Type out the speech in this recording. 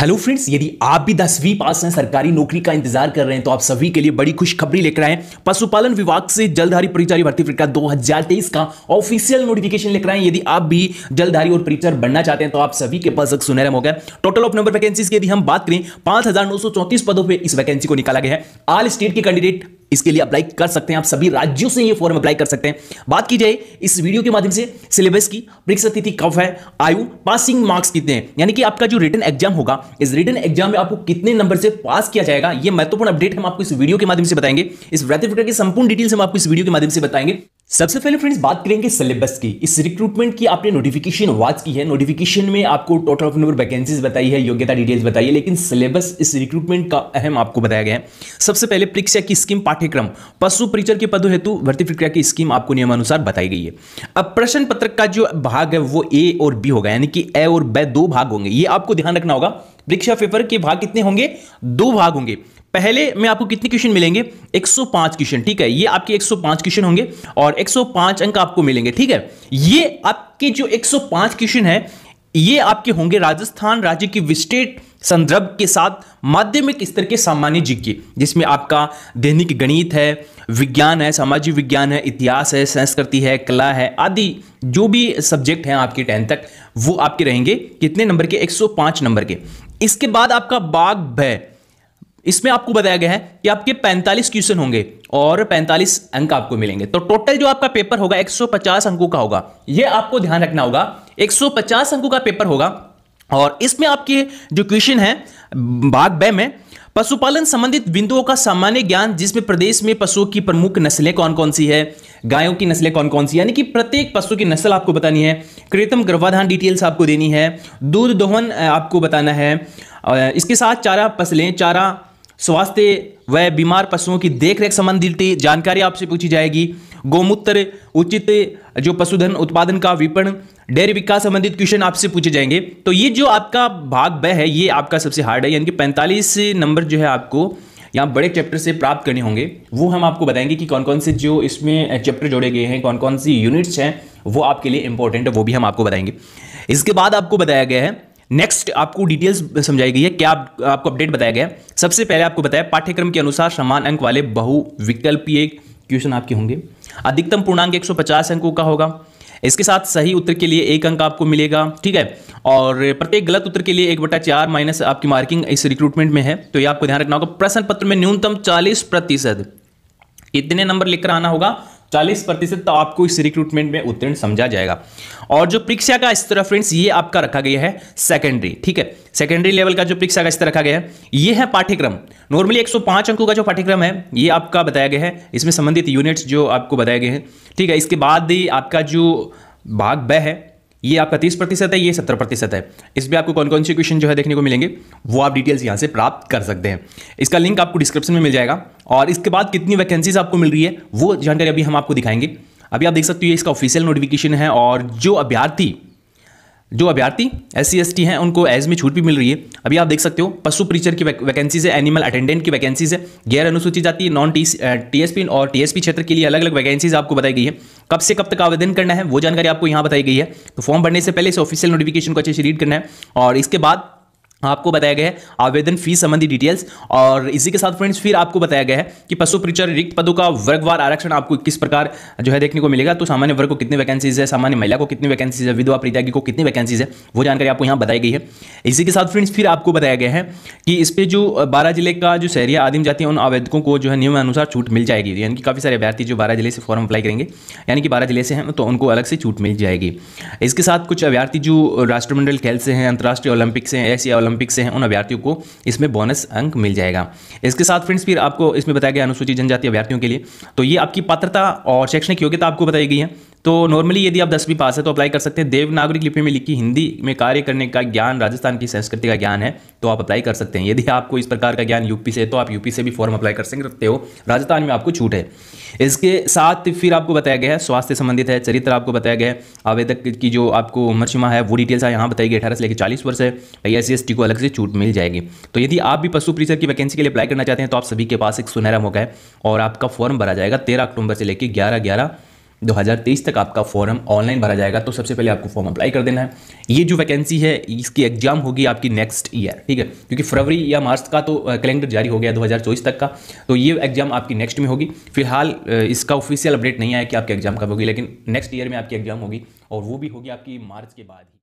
hello friends यदि आप भी दसवीं पास हैं सरकारी नौकरी का इंतजार कर रहे हैं तो आप सभी के लिए बड़ी खुशखबरी लेकर आए हैं पशुपालन विभाग से जलधारी परिचारी भर्ती परीक्षा 2023 का ऑफिशियल नोटिफिकेशन लेकर आए यदि आप भी जलधारी और परिचार बनना चाहते हैं तो आप सभी के पास एक सुनहरा मौका है टोटल ऑफ नंबर वैकेंसी की यदि हम बात करें पांच पदों पर इस वैकेंसी को निकाला गया है ऑल स्टेट के कैंडिडेट इसके लिए अप्लाई कर सकते हैं आप सभी राज्यों से ये फॉर्म अप्लाई कर सकते हैं बात की जाए इस वीडियो के माध्यम से सिलेबस की परीक्षा तिथि कब है आयु पासिंग मार्क्स कितने हैं यानी कि आपका जो रिटर्न एग्जाम होगा इस रिटर्न एग्जाम में आपको कितने नंबर से पास किया जाएगा यह महत्वपूर्ण अपडेट हम आपको इस वीडियो के माध्यम से बताएंगे इस व्रतिफिकर की संपूर्ण डिटेल्स हम आपको इस वीडियो के माध्यम से बताएंगे सबसे पहले फ्रेंड्स बात करेंगे सिलेबस की इस रिक्रूटमेंट की आपने नोटिफिकेशन वाच की है नोटिफिकेशन में आपको टोटल ऑफ नंबर वैकेंसीज बताई है योग्यता डिटेल्स बताई है लेकिन सिलेबस इस रिक्रूटमेंट का अहम आपको बताया गया है सबसे पहले परीक्षा की स्कीम पाठ्यक्रम पशु परिचर के पदों हेतु भर्ती प्रक्रिया की स्कीम आपको नियमानुसार बताई गई है अब प्रश्न पत्र का जो भाग है वो ए और बी होगा यानी कि ए और ब दो भाग होंगे ये आपको ध्यान रखना होगा परीक्षा पेपर के भाग कितने होंगे दो भाग होंगे पहले में आपको कितने क्वेश्चन मिलेंगे 105 क्वेश्चन ठीक है ये आपके 105 क्वेश्चन होंगे और 105 अंक आपको मिलेंगे ठीक है ये आपके जो 105 क्वेश्चन है ये आपके होंगे राजस्थान राज्य की विस्टेट संदर्भ के साथ माध्यमिक स्तर के सामान्य जिज्ञे जिसमें आपका दैनिक गणित है विज्ञान है सामाजिक विज्ञान है इतिहास है संस्कृति है कला है आदि जो भी सब्जेक्ट हैं आपके टेंथ तक वो आपके रहेंगे कितने नंबर के 105 नंबर के इसके बाद आपका बाघ भय इसमें आपको बताया गया है कि आपके 45 क्वेश्चन होंगे और 45 अंक आपको मिलेंगे तो टोटल जो आपका पेपर होगा 150 अंकों का होगा यह आपको ध्यान रखना होगा 150 अंकों का पेपर होगा और इसमें आपके जो क्वेश्चन है भाग ब में पशुपालन संबंधित बिंदुओं का सामान्य ज्ञान जिसमें प्रदेश में पशुओं की प्रमुख नस्लें कौन कौन सी है गायों की नस्लें कौन कौन सी यानी कि प्रत्येक पशु की नस्ल आपको बतानी है कृतम गर्भाधान डिटेल्स आपको देनी है दूध दोहन आपको बताना है इसके साथ चारा फसलें चारा स्वास्थ्य व बीमार पशुओं की देखरेख संबंधित जानकारी आपसे पूछी जाएगी गोमूत्र उचित जो पशुधन उत्पादन का विपणन डेयरी विकास संबंधित क्वेश्चन आपसे पूछे जाएंगे तो ये जो आपका भाग ब है ये आपका सबसे हार्ड है यानी कि पैंतालीस नंबर जो है आपको यहाँ बड़े चैप्टर से प्राप्त करने होंगे वो हम आपको बताएंगे कि कौन कौन से जो इसमें चैप्टर जोड़े गए हैं कौन कौन सी यूनिट्स हैं वो आपके लिए इंपॉर्टेंट है वो भी हम आपको बताएंगे इसके बाद आपको बताया गया है नेक्स्ट आपको डिटेल्स समझाई गई है क्या आप, आपको अपडेट बताया गया सबसे पहले आपको बताया पाठ्यक्रम के अनुसार समान अंक वाले बहुविकल्पीय क्वेश्चन आपके होंगे अधिकतम पूर्णांक 150 अंकों का होगा इसके साथ सही उत्तर के लिए एक अंक आपको मिलेगा ठीक है और प्रत्येक गलत उत्तर के लिए एक बटा चार माइनस आपकी मार्किंग इस रिक्रूटमेंट में है तो ये आपको ध्यान रखना होगा प्रश्न पत्र में न्यूनतम चालीस प्रतिशत इतने नंबर लेकर आना होगा चालीस प्रतिशत तो आपको इस रिक्रूटमेंट में उत्तीर्ण समझा जाएगा और जो परीक्षा का स्तर फ्रेंड्स ये आपका रखा गया है सेकेंडरी ठीक है सेकेंडरी लेवल का जो परीक्षा का स्तर रखा गया है ये है पाठ्यक्रम नॉर्मली 105 अंकों का जो पाठ्यक्रम है ये आपका बताया गया है इसमें संबंधित यूनिट्स जो आपको बताए गए हैं ठीक है इसके बाद ही आपका जो भाग ब है ये आपका तीस प्रतिशत है ये सत्तर प्रतिशत है इसमें आपको कौन कौन से क्वेश्चन जो है देखने को मिलेंगे वो आप डिटेल्स यहाँ से प्राप्त कर सकते हैं इसका लिंक आपको डिस्क्रिप्शन में मिल जाएगा और इसके बाद कितनी वैकेंसीज आपको मिल रही है वो जानकारी अभी हम आपको दिखाएंगे अभी आप देख सकते हो ये इसका ऑफिशियल नोटिफिकेशन है और जो अभ्यर्थी जो अभ्यर्थी एस सी एस टी हैं उनको एज में छूट भी मिल रही है अभी आप देख सकते हो पशु प्रीचर की वैकेंसीज है एनिमल अटेंडेंट की वैकेंसीज है गैर अनुसूचित जाति नॉन टी टीएसपी और टीएसपी क्षेत्र के लिए अलग अलग वैकेंसीज आपको बताई गई है कब से कब तक आवेदन करना है वो जानकारी आपको यहाँ बताई गई है तो फॉर्म भरने से पहले इस ऑफिशियल नोटिफिकेशन को अच्छे से रीड करना है और इसके बाद आपको बताया गया है आवेदन फीस संबंधी डिटेल्स और इसी के साथ फ्रेंड्स फिर आपको बताया गया है कि पशु परिचर रिक्त पदों का वर्गवार आरक्षण आपको किस प्रकार जो है देखने को मिलेगा तो सामान्य वर्ग को कितनी वैकेंसीज है सामान्य महिला को कितनी वैकेंसीज है विधवा प्रत्यागी को कितनी वैकेंसीज है वो जानकारी आपको यहाँ बताई गई है इसी के साथ फ्रेंड्स फिर आपको बताया गया है कि इस पर जो बारह जिले का जो शहरिया आदिम जाति उन आवेदकों को जो है नियमानुसार छूट मिल जाएगी यानी कि काफ़ी सारे अभ्यर्थी जो बारह जिले से फॉर्म अप्लाई करेंगे यानी कि बारह जिले से हैं तो उनको अलग से छूट मिल जाएगी इसके साथ कुछ अभ्यर्थी जो राष्ट्रमंडल खेल से हैं अंतर्राष्ट्रीय ओलंपिक से हैं ऐसी ओलंपिक से हैं उन अभ्यर्थियों को इसमें बोनस अंक मिल जाएगा इसके साथ फ्रेंड्स फिर आपको इसमें बताया गया अनुसूचित जनजाति अभ्यर्थियों के लिए तो ये आपकी पात्रता और शैक्षणिक योग्यता आपको बताई गई है तो नॉर्मली यदि आप दसवीं पास है तो अप्लाई कर सकते हैं देवनागरिक लिपि में लिखी हिंदी में कार्य करने का ज्ञान राजस्थान की संस्कृति का ज्ञान है तो आप अप्लाई कर सकते हैं यदि आपको इस प्रकार का ज्ञान यूपी से है तो आप यूपी से भी फॉर्म अप्लाई कर सकते हो राजस्थान में आपको छूट है इसके साथ फिर आपको बताया गया है स्वास्थ्य संबंधित है चरित्र आपको बताया गया है आवेदक की जो आपको उम्र सीमा है वो डिटेल्स है यहाँ बताई गई अठारह से लेकर चालीस वर्ष है भाई एस सी को अलग से छूट मिल जाएगी तो यदि आप भी पशु परिसर की वैकेंसी के लिए अप्लाई करना चाहते हैं तो आप सभी के पास एक सुनहरा मौका है और आपका फॉर्म भरा जाएगा तेरह अक्टूबर से लेकर ग्यारह ग्यारह 2023 तक आपका फॉर्म ऑनलाइन भरा जाएगा तो सबसे पहले आपको फॉर्म अप्लाई कर देना है ये जो वैकेंसी है इसकी एग्जाम होगी आपकी नेक्स्ट ईयर ठीक है क्योंकि फरवरी या मार्च का तो कैलेंडर जारी हो गया 2024 तक का तो ये एग्जाम आपकी नेक्स्ट में होगी फिलहाल इसका ऑफिशियल अपडेट नहीं आया कि आपके एग्जाम कब होगी लेकिन नेक्स्ट ईयर में आपकी एग्जाम होगी और वो भी होगी आपकी मार्च के बाद ही